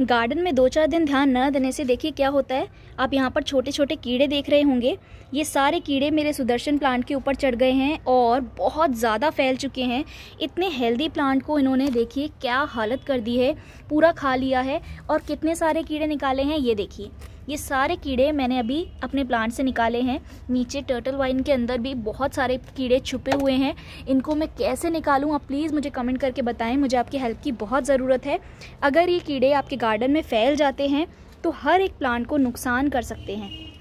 garden में दो चार दिन ध्यान न देने से देखिए क्या होता है आप यहाँ पर छोटे छोटे कीड़े देख रहे होंगे ये सारे कीड़े मेरे सुदर्शन प्लांट के ऊपर चढ़ गए हैं और बहुत ज़्यादा फैल चुके हैं इतने हेल्दी प्लांट को इन्होंने देखिए क्या हालत कर दी है पूरा खा लिया है और कितने सारे कीड़े निकाले हैं ये देखिए ये सारे कीड़े मैंने अभी अपने प्लांट से निकाले हैं नीचे टर्टल वाइन के अंदर भी बहुत सारे कीड़े छुपे हुए हैं इनको मैं कैसे निकालूँ आप प्लीज़ मुझे कमेंट करके बताएं मुझे आपकी हेल्प की बहुत ज़रूरत है अगर ये कीड़े आपके गार्डन में फैल जाते हैं तो हर एक प्लांट को नुकसान कर सकते हैं